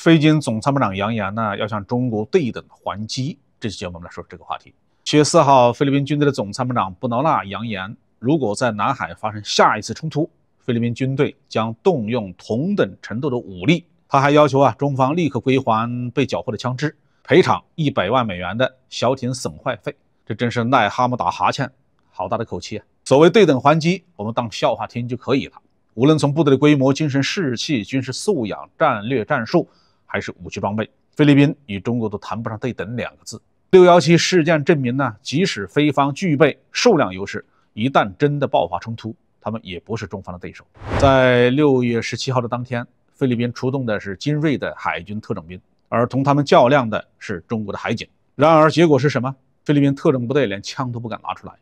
菲军总参谋长扬言呢，要向中国对等还击。这期节目我们来说这个话题。七月四号，菲律宾军队的总参谋长布劳纳扬言，如果在南海发生下一次冲突，菲律宾军队将动用同等程度的武力。他还要求啊，中方立刻归还被缴获的枪支，赔偿一百万美元的小艇损坏费。这真是癞蛤蟆打哈欠，好大的口气！啊！所谓对等还击，我们当笑话听就可以了。无论从部队的规模、精神士气、军事素养、战略战术。还是武器装备，菲律宾与中国都谈不上对等两个字。六幺七事件证明呢，即使菲方具备数量优势，一旦真的爆发冲突，他们也不是中方的对手。在六月十七号的当天，菲律宾出动的是精锐的海军特种兵，而同他们较量的是中国的海警。然而结果是什么？菲律宾特种部队连枪都不敢拿出来，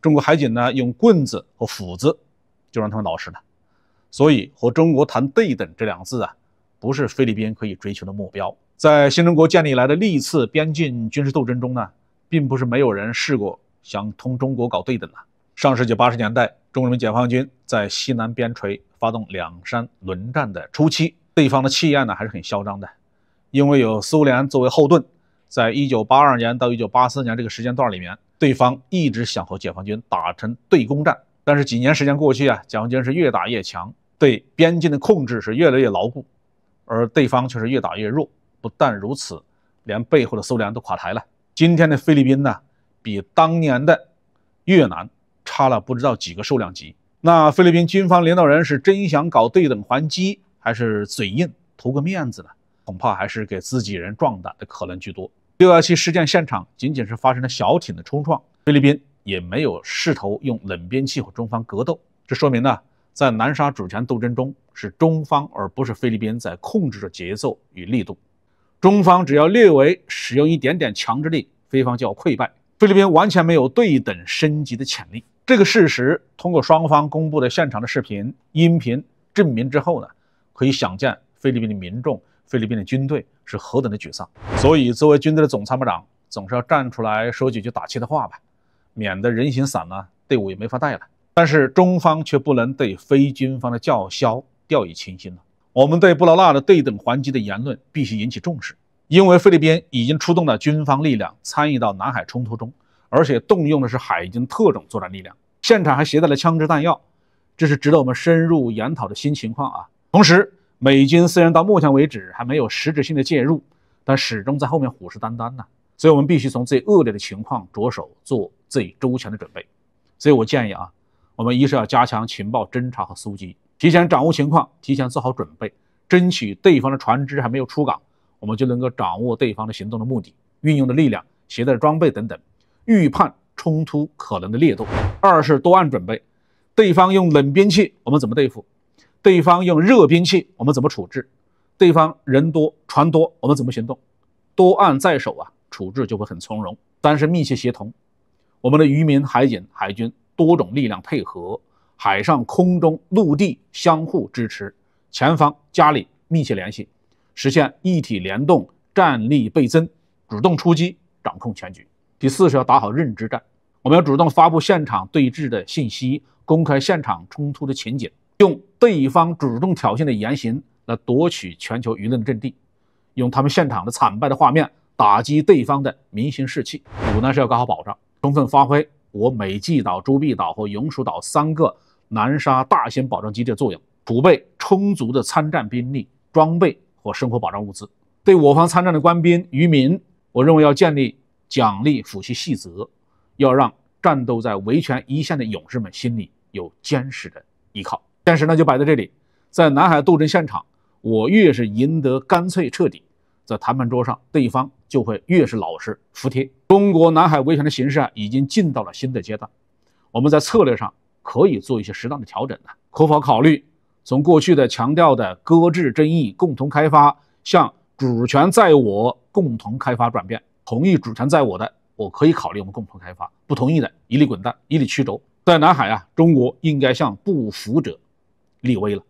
中国海警呢，用棍子和斧子就让他们老实了。所以和中国谈对等这两个字啊。不是菲律宾可以追求的目标。在新中国建立以来的历次边境军事斗争中呢，并不是没有人试过想同中国搞对等的。上世纪八十年代，中国人民解放军在西南边陲发动两山轮战的初期，对方的气焰呢还是很嚣张的，因为有苏联作为后盾。在一九八二年到一九八四年这个时间段里面，对方一直想和解放军打成对攻战，但是几年时间过去啊，解放军是越打越强，对边境的控制是越来越牢固。而对方却是越打越弱，不但如此，连背后的苏联都垮台了。今天的菲律宾呢，比当年的越南差了不知道几个数量级。那菲律宾军方领导人是真想搞对等还击，还是嘴硬图个面子呢？恐怕还是给自己人壮胆的可能居多。六幺七事件现场仅仅是发生了小艇的冲撞，菲律宾也没有试图用冷兵器和中方格斗。这说明呢，在南沙主权斗争中，是中方而不是菲律宾在控制着节奏与力度，中方只要略微使用一点点强制力，菲方就要溃败。菲律宾完全没有对等升级的潜力，这个事实通过双方公布的现场的视频、音频证明之后呢，可以想见菲律宾的民众、菲律宾的军队是何等的沮丧。所以作为军队的总参谋长，总是要站出来说几句打气的话吧，免得人形散了，队伍也没法带了。但是中方却不能对非军方的叫嚣。掉以轻心了。我们对布劳纳的对等还击的言论必须引起重视，因为菲律宾已经出动了军方力量参与到南海冲突中，而且动用的是海军特种作战力量，现场还携带了枪支弹药，这是值得我们深入研讨的新情况啊。同时，美军虽然到目前为止还没有实质性的介入，但始终在后面虎视眈眈呢。所以，我们必须从最恶劣的情况着手，做最周全的准备。所以我建议啊，我们一是要加强情报侦查和搜集。提前掌握情况，提前做好准备，争取对方的船只还没有出港，我们就能够掌握对方的行动的目的、运用的力量、携带的装备等等，预判冲突可能的烈度。二是多案准备，对方用冷兵器，我们怎么对付？对方用热兵器，我们怎么处置？对方人多船多，我们怎么行动？多案在手啊，处置就会很从容。三是密切协同，我们的渔民、海警、海军多种力量配合。海上、空中、陆地相互支持，前方、家里密切联系，实现一体联动，战力倍增，主动出击，掌控全局。第四是要打好认知战，我们要主动发布现场对峙的信息，公开现场冲突的情景，用对方主动挑衅的言行来夺取全球舆论的阵地，用他们现场的惨败的画面打击对方的民心士气。五呢是要搞好保障，充分发挥我美济岛、朱碧岛和永暑岛三个。南沙大型保障基地的作用，储备充足的参战兵力、装备和生活保障物资，对我方参战的官兵、渔民，我认为要建立奖励、抚恤细则，要让战斗在维权一线的勇士们心里有坚实的依靠。现实呢，就摆在这里，在南海斗争现场，我越是赢得干脆彻底，在谈判桌上，对方就会越是老实服帖。中国南海维权的形势啊，已经进到了新的阶段，我们在策略上。可以做一些适当的调整呢，可否考虑从过去的强调的搁置争议、共同开发，向主权在我、共同开发转变？同意主权在我的，我可以考虑我们共同开发；不同意的，一律滚蛋，一律驱逐。在南海啊，中国应该向不服者立威了。